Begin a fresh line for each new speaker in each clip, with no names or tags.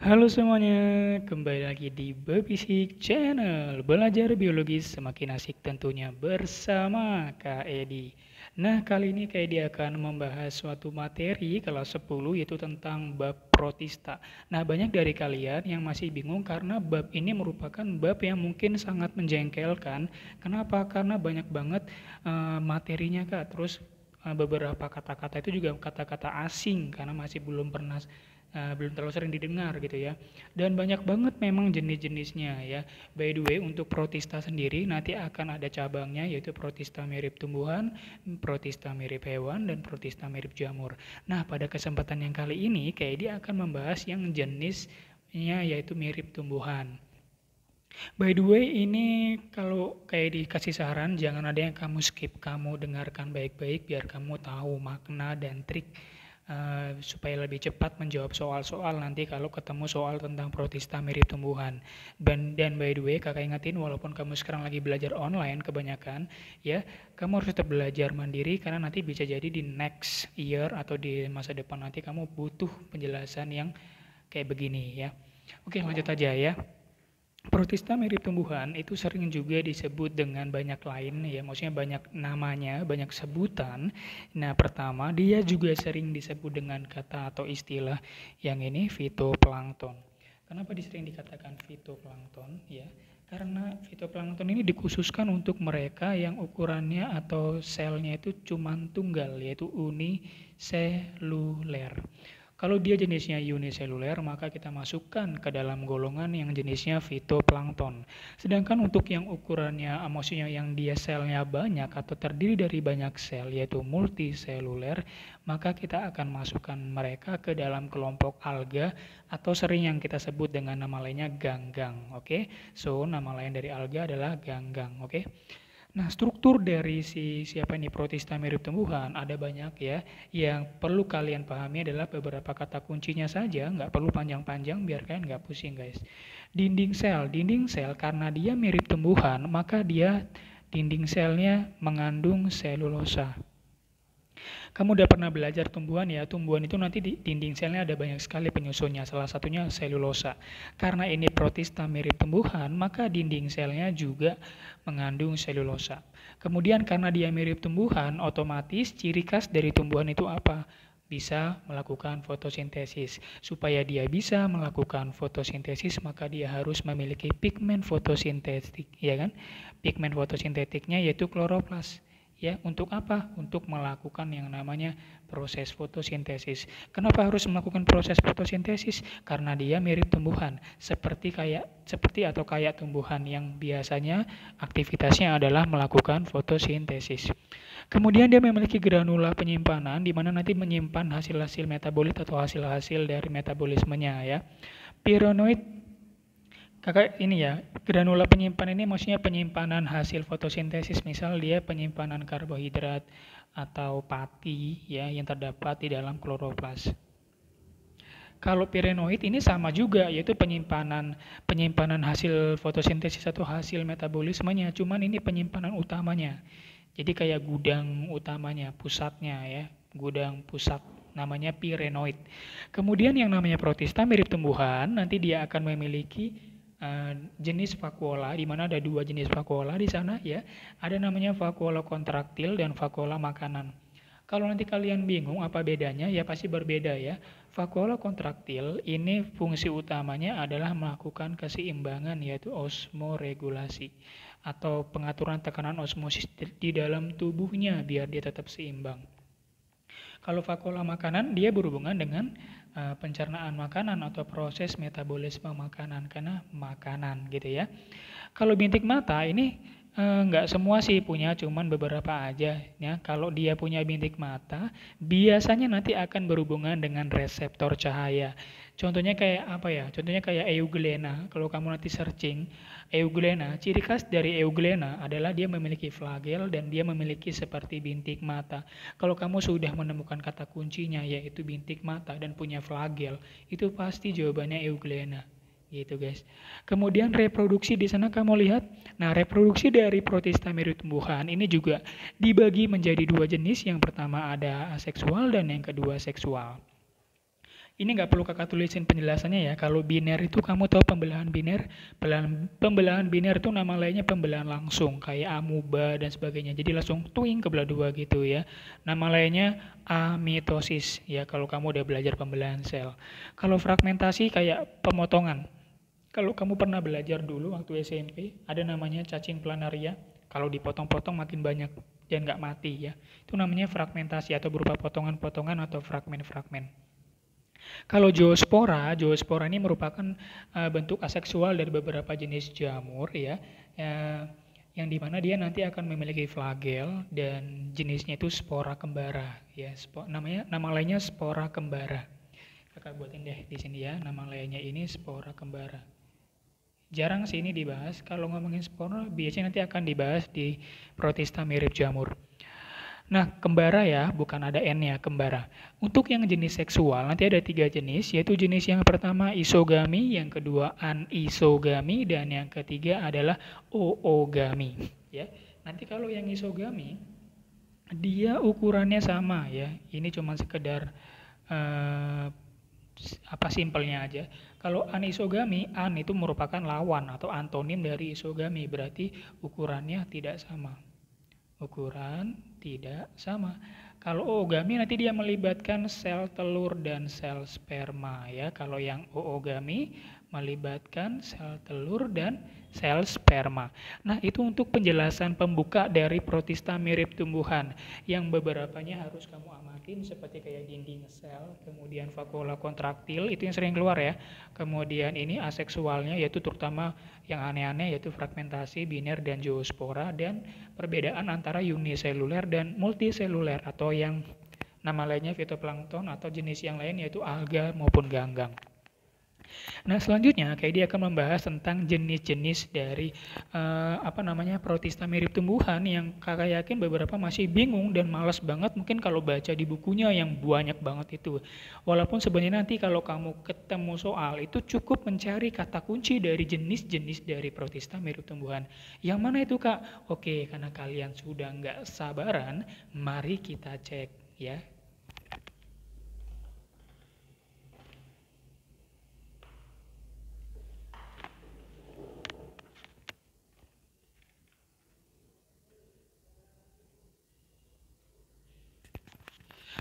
Halo semuanya, kembali lagi di Bebisik Channel Belajar biologi semakin asik tentunya bersama Kak Edi Nah kali ini Kak Edi akan membahas suatu materi kelas 10 yaitu tentang bab protista Nah banyak dari kalian yang masih bingung karena bab ini merupakan bab yang mungkin sangat menjengkelkan Kenapa? Karena banyak banget uh, materinya Kak Terus eh, beberapa kata-kata itu juga kata-kata asing karena masih belum pernah uh, belum terlalu sering didengar gitu ya. Dan banyak banget memang jenis-jenisnya ya. By the way, untuk protista sendiri nanti akan ada cabangnya yaitu protista mirip tumbuhan, protista mirip hewan, dan protista mirip jamur. Nah, pada kesempatan yang kali ini, dia akan membahas yang jenisnya yaitu mirip tumbuhan. By the way, ini kalau kayak dikasih saran, jangan ada yang kamu skip. Kamu dengarkan baik-baik biar kamu tahu makna dan trik Eh, supaya lebih cepat menjawab soal-soal nanti kalau ketemu soal tentang protista mirip tumbuhan. Dan dan by the way, kakak ingetin walaupun kamu sekarang lagi belajar online kebanyakan, ya kamu harus tetap belajar mandiri karena nanti bisa jadi di next year atau di masa depan nanti kamu butuh penjelasan yang kayak begini ya. Oke, lanjut iya. aja ya. Protista mirip tumbuhan itu sering juga disebut dengan banyak lain ya, maksudnya banyak namanya, banyak sebutan. Nah, pertama dia juga sering disebut dengan kata atau istilah yang ini fitoplankton. Kenapa disering dikatakan fitoplankton ya? Karena fitoplankton ini dikhususkan untuk mereka yang ukurannya atau selnya itu cuma tunggal yaitu uniseluler. Kalau dia jenisnya uniseluler, maka kita masukkan ke dalam golongan yang jenisnya fitoplankton. Sedangkan untuk yang ukurannya, maksudnya yang dia selnya banyak atau terdiri dari banyak sel, yaitu multiseluler, maka kita akan masukkan mereka ke dalam kelompok alga atau sering yang kita sebut dengan nama lainnya ganggang. Oke, okay? so nama lain dari alga adalah ganggang. Oke, okay? Nah, struktur dari si siapa ini protista mirip tumbuhan ada banyak ya. Yang perlu kalian pahami adalah beberapa kata kuncinya saja, nggak perlu panjang-panjang biar kalian nggak pusing guys. Dinding sel, dinding sel karena dia mirip tumbuhan maka dia dinding selnya mengandung selulosa. Kamu udah pernah belajar tumbuhan ya, tumbuhan itu nanti di dinding selnya ada banyak sekali penyusunnya, salah satunya selulosa. Karena ini protista mirip tumbuhan, maka dinding selnya juga mengandung selulosa. Kemudian karena dia mirip tumbuhan, otomatis ciri khas dari tumbuhan itu apa? bisa melakukan fotosintesis. Supaya dia bisa melakukan fotosintesis, maka dia harus memiliki pigmen fotosintetik, ya kan? Pigmen fotosintetiknya yaitu kloroplas. Ya, untuk apa? Untuk melakukan yang namanya proses fotosintesis. Kenapa harus melakukan proses fotosintesis? Karena dia mirip tumbuhan, seperti kayak seperti atau kayak tumbuhan yang biasanya aktivitasnya adalah melakukan fotosintesis. Kemudian dia memiliki granula penyimpanan di mana nanti menyimpan hasil-hasil metabolit atau hasil-hasil dari metabolismenya ya. Pirenoid Kakak ini ya, granula penyimpan ini maksudnya penyimpanan hasil fotosintesis, misal dia penyimpanan karbohidrat atau pati ya yang terdapat di dalam kloroplas. Kalau pirenoid ini sama juga yaitu penyimpanan penyimpanan hasil fotosintesis atau hasil metabolismenya, cuman ini penyimpanan utamanya. Jadi kayak gudang utamanya, pusatnya ya, gudang pusat namanya pirenoid. Kemudian yang namanya protista mirip tumbuhan, nanti dia akan memiliki uh, jenis vakuola di mana ada dua jenis vakuola di sana ya. Ada namanya vakuola kontraktil dan vakuola makanan. Kalau nanti kalian bingung apa bedanya ya pasti berbeda ya. Vakuola kontraktil ini fungsi utamanya adalah melakukan keseimbangan yaitu osmoregulasi atau pengaturan tekanan osmosis di dalam tubuhnya biar dia tetap seimbang. Kalau vakuola makanan dia berhubungan dengan Eh, pencernaan makanan atau proses metabolisme makanan karena makanan gitu ya. Kalau bintik mata ini Eh, nggak e, semua sih punya, cuman beberapa aja. Ya, kalau dia punya bintik mata, biasanya nanti akan berhubungan dengan reseptor cahaya. Contohnya kayak apa ya? Contohnya kayak euglena. Kalau kamu nanti searching euglena, ciri khas dari euglena adalah dia memiliki flagel dan dia memiliki seperti bintik mata. Kalau kamu sudah menemukan kata kuncinya yaitu bintik mata dan punya flagel, itu pasti jawabannya euglena gitu guys. Kemudian reproduksi di sana kamu lihat, nah reproduksi dari protista mirip tumbuhan ini juga dibagi menjadi dua jenis, yang pertama ada aseksual dan yang kedua seksual. Ini nggak perlu kakak tulisin penjelasannya ya, kalau biner itu kamu tahu pembelahan biner, pembelahan, pembelahan biner itu nama lainnya pembelahan langsung, kayak amuba dan sebagainya, jadi langsung tuing ke belah dua gitu ya. Nama lainnya amitosis ya, kalau kamu udah belajar pembelahan sel. Kalau fragmentasi kayak pemotongan, kalau kamu pernah belajar dulu waktu SMP, ada namanya cacing planaria. Kalau dipotong-potong makin banyak dan nggak mati ya. Itu namanya fragmentasi atau berupa potongan-potongan atau fragmen-fragmen. Kalau geospora, geospora ini merupakan uh, bentuk aseksual dari beberapa jenis jamur ya, uh, yang dimana dia nanti akan memiliki flagel dan jenisnya itu spora kembara ya, spo, namanya nama lainnya spora kembara. Kakak buatin deh di sini ya, nama lainnya ini spora kembara jarang sih ini dibahas. Kalau ngomongin spora biasanya nanti akan dibahas di protista mirip jamur. Nah, kembara ya, bukan ada n ya, kembara. Untuk yang jenis seksual, nanti ada tiga jenis, yaitu jenis yang pertama isogami, yang kedua anisogami, dan yang ketiga adalah oogami. Ya, nanti kalau yang isogami, dia ukurannya sama ya. Ini cuma sekedar uh, apa simpelnya aja. Kalau anisogami, an itu merupakan lawan atau antonim dari isogami, berarti ukurannya tidak sama. Ukuran tidak sama. Kalau oogami nanti dia melibatkan sel telur dan sel sperma ya. Kalau yang oogami melibatkan sel telur dan sel sperma. Nah, itu untuk penjelasan pembuka dari protista mirip tumbuhan yang beberapanya harus kamu amatin seperti kayak dinding sel, kemudian vakuola kontraktil itu yang sering keluar ya. Kemudian ini aseksualnya yaitu terutama yang aneh-aneh yaitu fragmentasi biner dan zoospora dan perbedaan antara uniseluler dan multiseluler atau yang nama lainnya fitoplankton atau jenis yang lain yaitu alga maupun ganggang. Nah, selanjutnya kayak dia akan membahas tentang jenis-jenis dari uh, apa namanya protista mirip tumbuhan yang kakak yakin beberapa masih bingung dan malas banget mungkin kalau baca di bukunya yang banyak banget itu. Walaupun sebenarnya nanti kalau kamu ketemu soal itu cukup mencari kata kunci dari jenis-jenis dari protista mirip tumbuhan. Yang mana itu kak? Oke, karena kalian sudah nggak sabaran, mari kita cek ya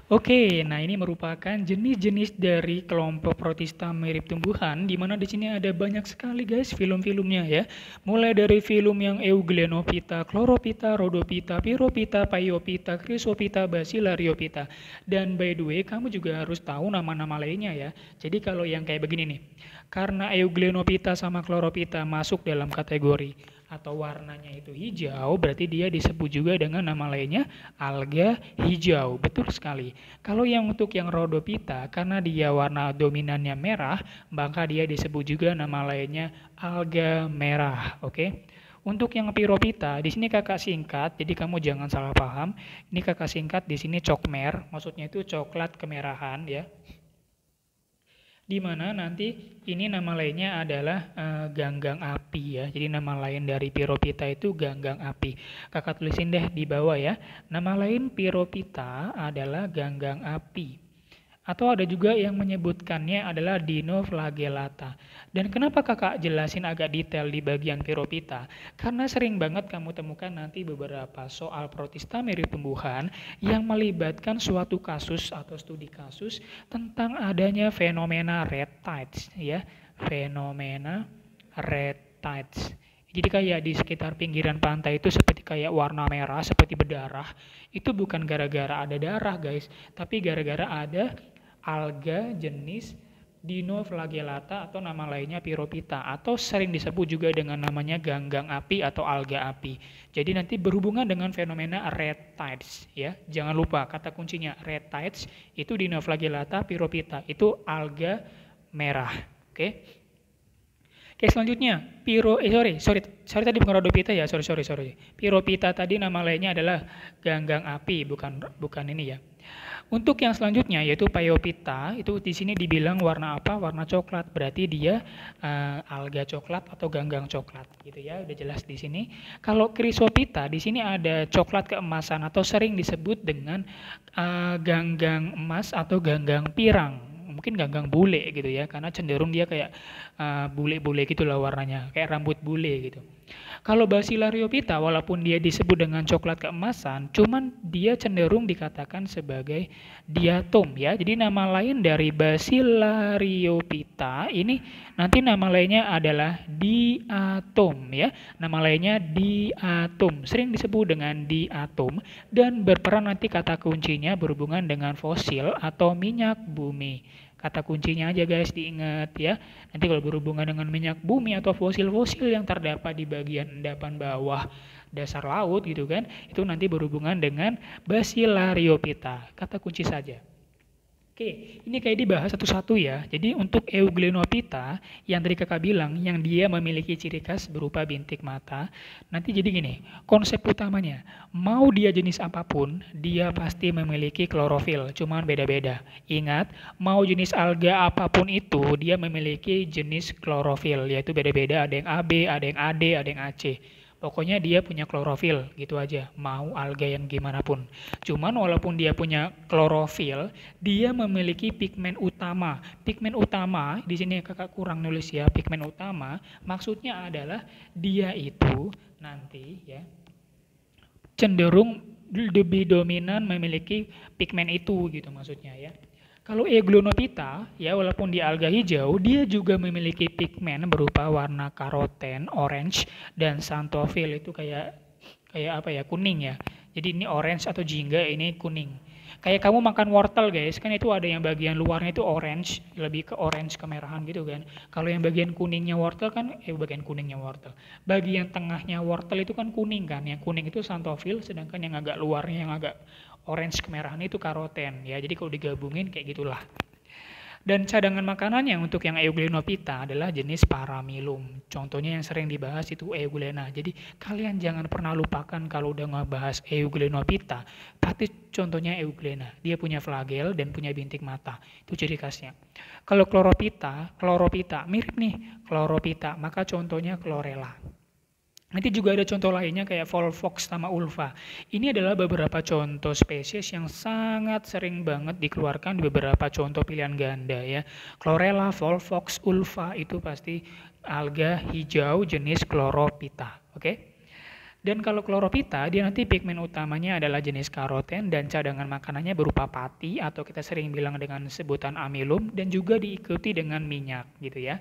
Oke, nah ini merupakan jenis-jenis dari kelompok protista mirip tumbuhan di mana di sini ada banyak sekali guys film-filmnya ya. Mulai dari film yang Euglenophyta, Chlorophyta, Rhodophyta, Pyropita, Paiophyta, Chrysophyta, Basilariophita. Dan by the way, kamu juga harus tahu nama-nama lainnya ya. Jadi kalau yang kayak begini nih. Karena Euglenopita sama Chlorophyta masuk dalam kategori atau warnanya itu hijau, berarti dia disebut juga dengan nama lainnya alga hijau. Betul sekali. Kalau yang untuk yang rhodopita karena dia warna dominannya merah, maka dia disebut juga nama lainnya alga merah. Oke. Okay? Untuk yang piropita, di sini kakak singkat, jadi kamu jangan salah paham. Ini kakak singkat, di sini cokmer, maksudnya itu coklat kemerahan ya di mana nanti ini nama lainnya adalah uh, ganggang api ya. Jadi nama lain dari piropita itu ganggang api. Kakak tulisin deh di bawah ya. Nama lain piropita adalah ganggang api. Atau ada juga yang menyebutkannya adalah dinoflagellata. Dan kenapa kakak jelasin agak detail di bagian piropita? Karena sering banget kamu temukan nanti beberapa soal protista mirip tumbuhan yang melibatkan suatu kasus atau studi kasus tentang adanya fenomena red tides. Ya, fenomena red tides. Jadi kayak di sekitar pinggiran pantai itu seperti kayak warna merah, seperti berdarah. Itu bukan gara-gara ada darah guys, tapi gara-gara ada alga jenis dinoflagellata atau nama lainnya piropita atau sering disebut juga dengan namanya ganggang api atau alga api. Jadi nanti berhubungan dengan fenomena red tides ya. Jangan lupa kata kuncinya red tides itu dinoflagellata piropita itu alga merah. Oke. Okay? Oke selanjutnya piro eh sorry sorry sorry tadi bukan rhodopita ya sorry sorry sorry piropita tadi nama lainnya adalah ganggang api bukan bukan ini ya untuk yang selanjutnya yaitu payopita, itu di sini dibilang warna apa? Warna coklat. Berarti dia uh, alga coklat atau ganggang coklat gitu ya, udah jelas di sini. Kalau krisopita, di sini ada coklat keemasan atau sering disebut dengan uh, ganggang emas atau ganggang pirang mungkin ganggang bule gitu ya karena cenderung dia kayak uh, bule-bule lah warnanya kayak rambut bule gitu. Kalau Pita, walaupun dia disebut dengan coklat keemasan, cuman dia cenderung dikatakan sebagai diatom ya. Jadi nama lain dari Pita ini nanti nama lainnya adalah diatom ya. Nama lainnya diatom, sering disebut dengan diatom dan berperan nanti kata kuncinya berhubungan dengan fosil atau minyak bumi kata kuncinya aja guys diingat ya nanti kalau berhubungan dengan minyak bumi atau fosil-fosil yang terdapat di bagian endapan bawah dasar laut gitu kan itu nanti berhubungan dengan Basilariopita kata kunci saja Oke, ini kayak dibahas satu-satu ya. Jadi untuk euglenopita yang tadi kakak bilang, yang dia memiliki ciri khas berupa bintik mata. Nanti jadi gini, konsep utamanya, mau dia jenis apapun, dia pasti memiliki klorofil, cuman beda-beda. Ingat, mau jenis alga apapun itu, dia memiliki jenis klorofil, yaitu beda-beda, ada yang AB, ada yang AD, ada yang AC. Pokoknya dia punya klorofil gitu aja, mau alga yang gimana pun. Cuman walaupun dia punya klorofil, dia memiliki pigmen utama. Pigmen utama di sini kakak kurang nulis ya, pigmen utama maksudnya adalah dia itu nanti ya cenderung lebih dominan memiliki pigmen itu gitu maksudnya ya. Kalau eglonotita, ya walaupun dia alga hijau, dia juga memiliki pigmen berupa warna karoten, orange, dan santofil itu kayak kayak apa ya kuning ya. Jadi ini orange atau jingga, ini kuning. Kayak kamu makan wortel guys, kan itu ada yang bagian luarnya itu orange, lebih ke orange kemerahan gitu kan. Kalau yang bagian kuningnya wortel kan, eh bagian kuningnya wortel. Bagian tengahnya wortel itu kan kuning kan, yang kuning itu santofil, sedangkan yang agak luarnya yang agak orange kemerahan itu karoten ya. Jadi kalau digabungin kayak gitulah. Dan cadangan makanannya untuk yang Euglenopita adalah jenis paramilum. Contohnya yang sering dibahas itu Euglena. Jadi kalian jangan pernah lupakan kalau udah ngebahas Euglenopita, pasti contohnya Euglena. Dia punya flagel dan punya bintik mata. Itu ciri khasnya. Kalau kloropita, kloropita mirip nih kloropita, maka contohnya chlorella. Nanti juga ada contoh lainnya kayak Volvox sama Ulva. Ini adalah beberapa contoh spesies yang sangat sering banget dikeluarkan di beberapa contoh pilihan ganda ya. Chlorella, Volvox, Ulva itu pasti alga hijau jenis chlorophyta, oke? Okay? Dan kalau chlorophyta, dia nanti pigmen utamanya adalah jenis karoten dan cadangan makanannya berupa pati atau kita sering bilang dengan sebutan amilum dan juga diikuti dengan minyak gitu ya.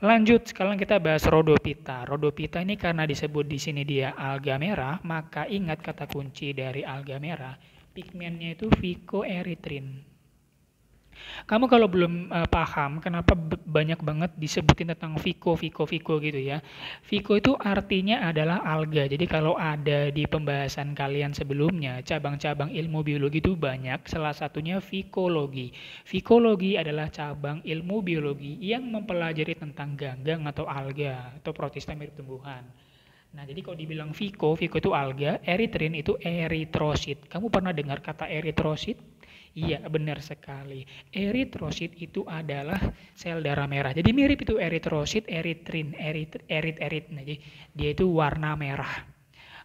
Lanjut, sekarang kita bahas Rodopita. Rodopita ini karena disebut di sini dia alga merah, maka ingat kata kunci dari alga merah, pigmennya itu Eritrin. Kamu kalau belum uh, paham kenapa banyak banget disebutin tentang Vico, Vico, Vico gitu ya. Vico itu artinya adalah alga. Jadi kalau ada di pembahasan kalian sebelumnya, cabang-cabang ilmu biologi itu banyak, salah satunya Vicologi. Vicologi adalah cabang ilmu biologi yang mempelajari tentang ganggang atau alga atau protista mirip tumbuhan. Nah, jadi kalau dibilang Vico, Vico itu alga, eritrin itu eritrosit. Kamu pernah dengar kata eritrosit? Iya, benar sekali. Eritrosit itu adalah sel darah merah. Jadi mirip itu eritrosit, eritrin, erit, erit, erit. Nah, jadi dia itu warna merah.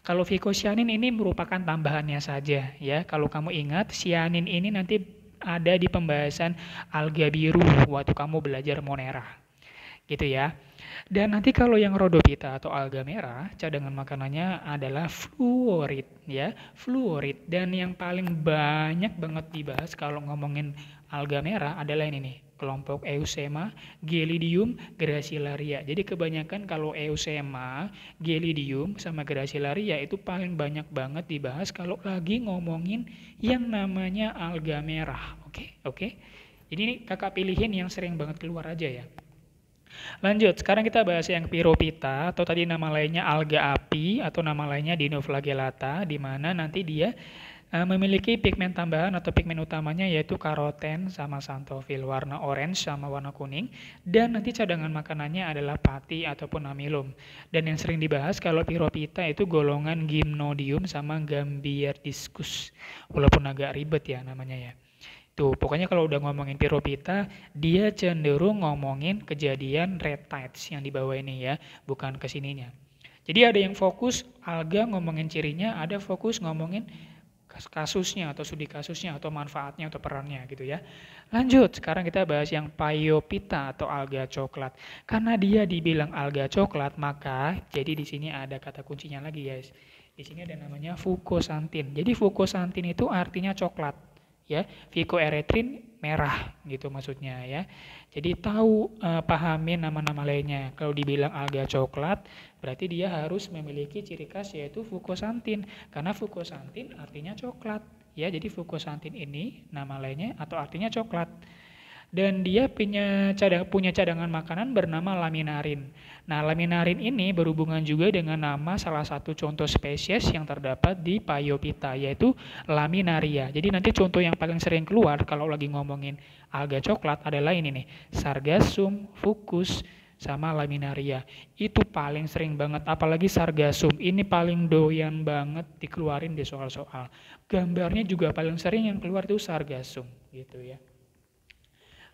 Kalau fikosianin ini merupakan tambahannya saja ya. Kalau kamu ingat, sianin ini nanti ada di pembahasan alga biru waktu kamu belajar monera. Gitu ya. Dan nanti kalau yang rhodophyta atau alga merah, cadangan makanannya adalah fluorit ya, fluorit. Dan yang paling banyak banget dibahas kalau ngomongin alga merah adalah ini nih, kelompok Eusema, Gelidium, Gracilaria. Jadi kebanyakan kalau Eusema, Gelidium sama Gracilaria itu paling banyak banget dibahas kalau lagi ngomongin yang namanya alga merah. Oke, okay? oke. Okay? Jadi ini kakak pilihin yang sering banget keluar aja ya. Lanjut, sekarang kita bahas yang piropita atau tadi nama lainnya alga api atau nama lainnya dinoflagellata di mana nanti dia eh, memiliki pigmen tambahan atau pigmen utamanya yaitu karoten sama santofil warna orange sama warna kuning dan nanti cadangan makanannya adalah pati ataupun amilum. Dan yang sering dibahas kalau piropita itu golongan gimnodium sama gambier diskus walaupun agak ribet ya namanya ya. Tuh gitu. Pokoknya kalau udah ngomongin Piropita, dia cenderung ngomongin kejadian red tides yang di bawah ini ya, bukan ke sininya. Jadi ada yang fokus alga ngomongin cirinya, ada fokus ngomongin kasusnya atau studi kasusnya atau manfaatnya atau perannya gitu ya. Lanjut, sekarang kita bahas yang payopita atau alga coklat. Karena dia dibilang alga coklat, maka jadi di sini ada kata kuncinya lagi guys. Di sini ada namanya fukosantin. Jadi fukosantin itu artinya coklat ya eretrin merah gitu maksudnya ya jadi tahu uh, pahami nama-nama lainnya kalau dibilang alga coklat berarti dia harus memiliki ciri khas yaitu fukosantin karena fukosantin artinya coklat ya jadi fukosantin ini nama lainnya atau artinya coklat dan dia punya cadang punya cadangan makanan bernama laminarin. Nah, laminarin ini berhubungan juga dengan nama salah satu contoh spesies yang terdapat di Payopita yaitu laminaria. Jadi nanti contoh yang paling sering keluar kalau lagi ngomongin alga coklat adalah ini nih, Sargassum fucus sama laminaria. Itu paling sering banget apalagi sargassum. Ini paling doyan banget dikeluarin di soal-soal. Gambarnya juga paling sering yang keluar itu sargassum gitu ya.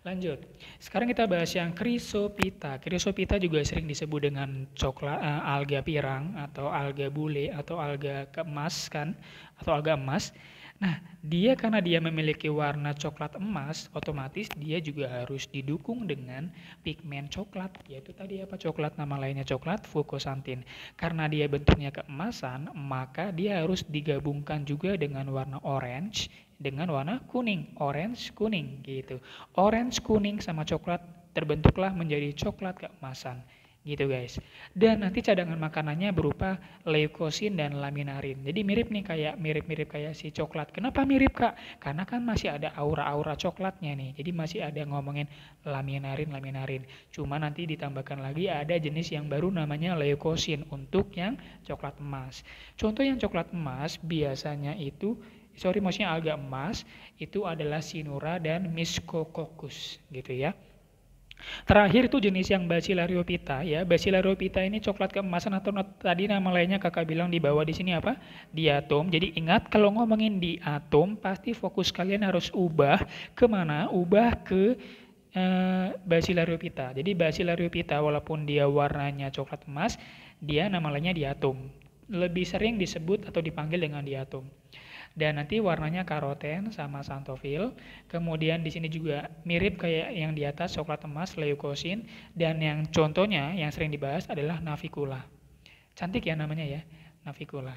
Lanjut. Sekarang kita bahas yang krisopita. Krisopita juga sering disebut dengan coklat uh, eh, alga pirang atau alga bule atau alga emas kan atau alga emas. Nah, dia karena dia memiliki warna coklat emas, otomatis dia juga harus didukung dengan pigmen coklat, yaitu tadi apa coklat nama lainnya coklat fukosantin. Karena dia bentuknya keemasan, maka dia harus digabungkan juga dengan warna orange dengan warna kuning, orange kuning gitu. Orange kuning sama coklat terbentuklah menjadi coklat keemasan gitu guys. Dan nanti cadangan makanannya berupa leukosin dan laminarin. Jadi mirip nih kayak mirip-mirip kayak si coklat. Kenapa mirip kak? Karena kan masih ada aura-aura coklatnya nih. Jadi masih ada ngomongin laminarin, laminarin. Cuma nanti ditambahkan lagi ada jenis yang baru namanya leukosin untuk yang coklat emas. Contoh yang coklat emas biasanya itu sorry maksudnya agak emas itu adalah sinura dan miskokokus gitu ya. Terakhir itu jenis yang basilariopita ya. basilariopita ini coklat keemasan atau tadi nama lainnya Kakak bilang di bawah di sini apa? Diatom. Jadi ingat kalau ngomongin diatom pasti fokus kalian harus ubah kemana? Ubah ke eh, Jadi Basilariopita walaupun dia warnanya coklat emas, dia nama lainnya diatom. Lebih sering disebut atau dipanggil dengan diatom dan nanti warnanya karoten sama santofil. Kemudian di sini juga mirip kayak yang di atas coklat emas leukosin dan yang contohnya yang sering dibahas adalah navicula, Cantik ya namanya ya navikula.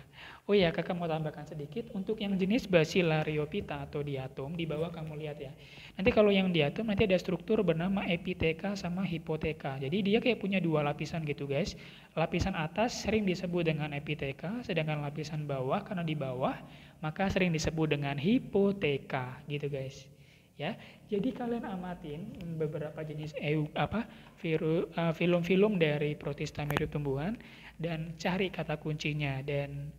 Oh ya, kakak mau tambahkan sedikit untuk yang jenis Basilariophyta atau diatom di bawah kamu lihat ya. Nanti kalau yang diatom nanti ada struktur bernama epiteka sama hipoteka. Jadi dia kayak punya dua lapisan gitu guys. Lapisan atas sering disebut dengan epiteka, sedangkan lapisan bawah karena di bawah maka sering disebut dengan hipoteka gitu guys. Ya, jadi kalian amatin beberapa jenis EU, apa virus uh, eh, film-film dari protista mirip tumbuhan dan cari kata kuncinya dan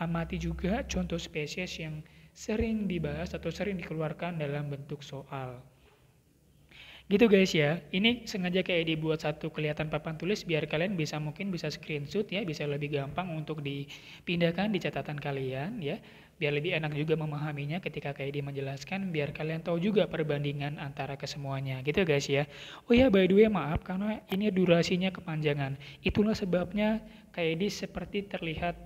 amati juga contoh spesies yang sering dibahas atau sering dikeluarkan dalam bentuk soal. Gitu guys ya, ini sengaja kayak dibuat satu kelihatan papan tulis biar kalian bisa mungkin bisa screenshot ya, bisa lebih gampang untuk dipindahkan di catatan kalian ya, biar lebih enak juga memahaminya ketika kayak di menjelaskan biar kalian tahu juga perbandingan antara kesemuanya gitu guys ya. Oh ya by the way maaf karena ini durasinya kepanjangan, itulah sebabnya Edi seperti terlihat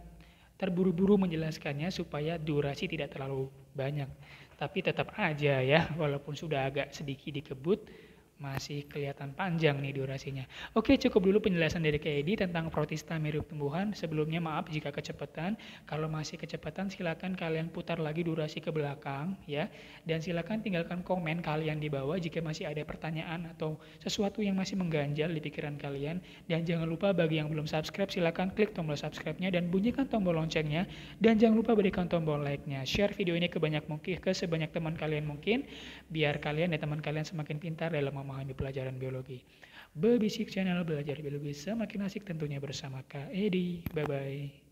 terburu-buru menjelaskannya supaya durasi tidak terlalu banyak. Tapi tetap aja ya, walaupun sudah agak sedikit dikebut, masih kelihatan panjang nih durasinya. Oke, cukup dulu penjelasan dari Kak tentang protista mirip tumbuhan. Sebelumnya maaf jika kecepatan. Kalau masih kecepatan silakan kalian putar lagi durasi ke belakang ya. Dan silakan tinggalkan komen kalian di bawah jika masih ada pertanyaan atau sesuatu yang masih mengganjal di pikiran kalian. Dan jangan lupa bagi yang belum subscribe silakan klik tombol subscribe-nya dan bunyikan tombol loncengnya. Dan jangan lupa berikan tombol like-nya. Share video ini ke banyak mungkin ke sebanyak teman kalian mungkin biar kalian dan teman kalian semakin pintar dalam memahami pelajaran biologi. Bebisik Channel belajar biologi semakin asik tentunya bersama Kak Edi. Bye-bye.